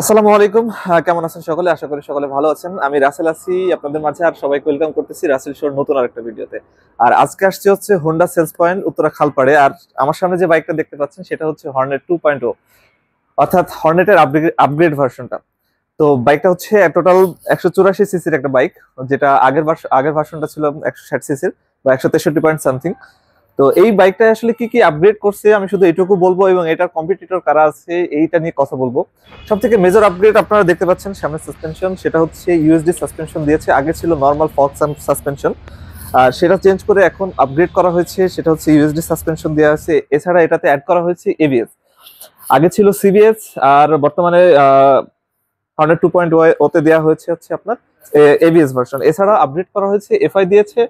আসসালামু আলাইকুম কেমন আছেন সকলে আশা করি সকলে ভালো আছেন আমি রাসেল আছি আপনাদের মাঝে আর সবাইকে ওয়েলকাম করতেছি রাসেল শোর নতুন আরেকটা ভিডিওতে আর আজকে আসছে হচ্ছে হোন্ডা সেলস পয়েন্ট উত্তরা খালপাড়ে আর আমার সামনে যে বাইকটা দেখতে পাচ্ছেন সেটা হচ্ছে হর্নেট টু পয়েন্ট ও অর্থাৎ হর্নেটের আপগ্রেড ভার্সনটা তো বাইকটা হচ্ছে টোটাল একশো চুরাশি সিসির একটা বাইক যেটা আগের আগের ভার্সনটা ছিল একশো ষাট সিসির বা একশো তেষট্টি পয়েন্ট সামথিং তো এই বাইকটা আসলে কি কি আপগ্রেড করছে আমি শুধু এটুকু বলবো এবং এটার কম্পিটিটর কারা আছে এইটা নিয়ে কথা বলবো সব থেকে মেজর আপগ্রেড আপনারা দেখতে পাচ্ছেন সামনে সাসপেনশন সেটা হচ্ছে ইউএসডি সাসপেনশন দিয়েছে আগে ছিল নর্মাল ফক্স সাসপেনশন আর সেটা চেঞ্জ করে এখন আপগ্রেড করা হয়েছে সেটা হচ্ছে ইউএসডি সাসপেনশন দেওয়া হয়েছে এছাড়া এটাতে অ্যাড করা হয়েছে এবিএস আগে ছিল সিবিএস আর বর্তমানে হান্ড্রেড টু পয়েন্ট ওয়াই ওতে দেওয়া হয়েছে হচ্ছে আপনার এবিএস ভার্সন এছাড়া আপডেট করা হয়েছে এফআই দিয়েছে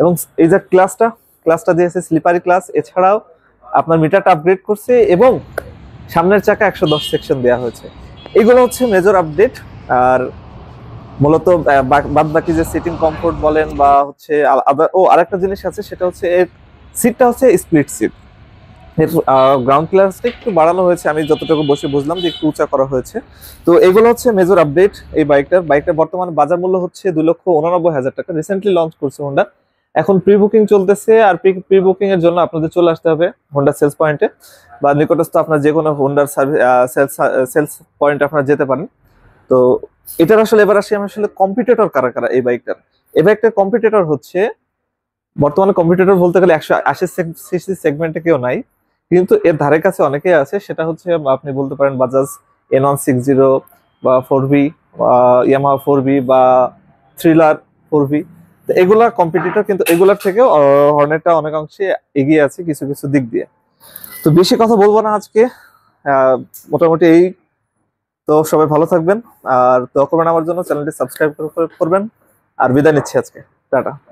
এবং এই যে ক্লাসটা ক্লাসটা দিয়েছে স্লিপারি ক্লাস এছাড়াও আপনার মিটারটা আপগ্রেড করছে এবং সামনের চাকা একশো দশ সেকশন দেওয়া হয়েছে এগুলো হচ্ছে মেজর আপডেট আর মূলত বাদ বাকি যে সিটিং কমফোর্ট বলেন বা হচ্ছে ও আরেকটা জিনিস আছে সেটা হচ্ছে এর সিটটা হচ্ছে স্প্লিট সিট এর গ্রাউন্ড ক্লিয়ারেন্সটা একটু বাড়ানো হয়েছে আমি যতটুকু বসে বুঝলাম যে একটু উঁচা করা হয়েছে তো এগুলো হচ্ছে মেজর আপডেট এই বাইকটার বাইকটার বর্তমানে বাজার মূল্য হচ্ছে দুই লক্ষ উনানব্বই হাজার টাকা রিসেন্টলি লঞ্চ করছে হোন্ডা এখন প্রি বুকিং চলতেছে আর প্রি বুকিং এর জন্য আপনাদের চলে আসতে হবে হোন্ডা সেলস পয়েন্টে বা নিকটস্থ আপনার যে কোনো হোন্ডার সেলস সেলস পয়েন্ট আপনারা যেতে পারেন তো এটার আসলে এবার আসি আমি আসলে কম্পিটিটর কারা কারা এই বাইকটার এই বাইকটার কম্পিটিটর হচ্ছে বর্তমানে কম্পিটিটর বলতে গেলে একশো আশি সিসি সেগমেন্টে কেউ নাই কিন্তু এর ধারে কাছে অনেকেই আছে সেটা হচ্ছে আপনি বলতে পারেন Bajaj N one six zero বা four V Yamaha four V বা থ্রিলার ফোর বি এগুলা কম্পিটিটর কিন্তু এগুলার থেকেও হর্নেটটা অনেকাংশে এগিয়ে আছে কিছু কিছু দিক দিয়ে তো বেশি কথা বলবো না আজকে মোটামুটি এই তো সবাই ভালো থাকবেন আর তো করবেন আমার জন্য চ্যানেলটি সাবস্ক্রাইব করবেন আর বিদায় নিচ্ছি আজকে টাটা